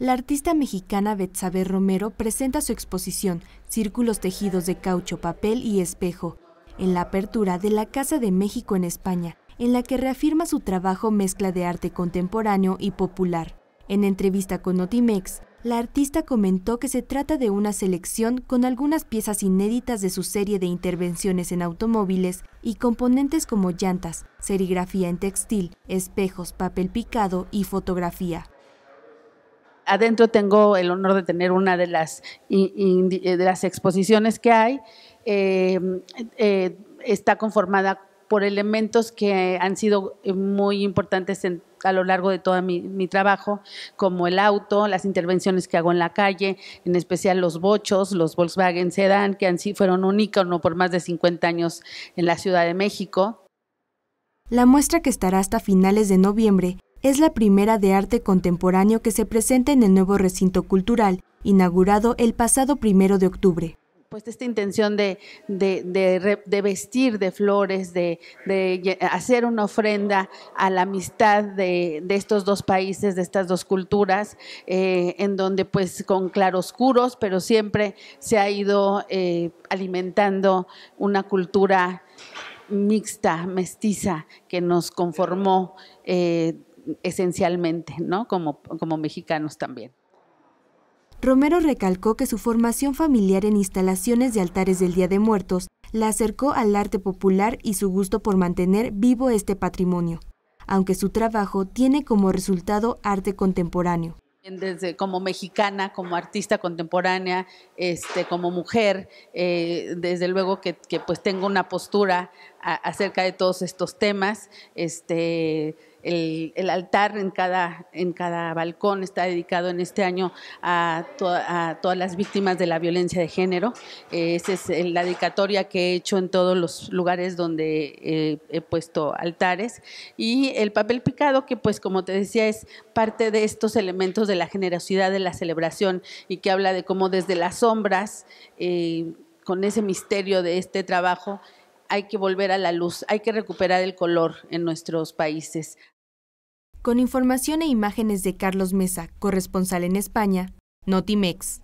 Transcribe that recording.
la artista mexicana Betsabe Romero presenta su exposición Círculos tejidos de caucho, papel y espejo, en la apertura de la Casa de México en España, en la que reafirma su trabajo mezcla de arte contemporáneo y popular. En entrevista con Notimex, la artista comentó que se trata de una selección con algunas piezas inéditas de su serie de intervenciones en automóviles y componentes como llantas, serigrafía en textil, espejos, papel picado y fotografía adentro tengo el honor de tener una de las, eh, de las exposiciones que hay. Eh, eh, está conformada por elementos que han sido muy importantes a lo largo de todo mi, trabajo, como el auto, las intervenciones que hago en la calle, en especial los bochos, los Volkswagen Sedan, que han, fueron un ícono por más de 50 años en la Ciudad de México. La muestra que estará hasta finales de noviembre es la primera de arte contemporáneo que se presenta en el nuevo recinto cultural, inaugurado el pasado primero de octubre pues esta intención de, vestir de flores, de, hacer una ofrenda a la amistad de, estos dos países, de estas dos culturas, eh, en donde pues con claroscuros, pero siempre se ha ido eh, alimentando una cultura mixta, mestiza, que nos conformó. Eh, esencialmente, ¿no? Como, como mexicanos también. Romero recalcó que su formación familiar en instalaciones de altares del Día de Muertos la acercó al arte popular y su gusto por mantener vivo este patrimonio, aunque su trabajo tiene como resultado arte contemporáneo. Desde como mexicana, como artista contemporánea, este, como mujer, eh, desde luego que, que, pues tengo una postura acerca de todos estos temas. Este, el, altar en cada, balcón está dedicado en este año a, todas las víctimas de la violencia de género. esa es eh, la dedicatoria que he hecho en todos los lugares donde he puesto altares. Y el papel picado, que pues como te decía, es parte de estos elementos de la generosidad de la celebración y que habla de cómo desde las sombras, eh, con ese misterio de este trabajo, hay que volver a la luz, hay que recuperar el color en nuestros países. Con información e imágenes de Carlos Mesa, corresponsal en España, Notimex.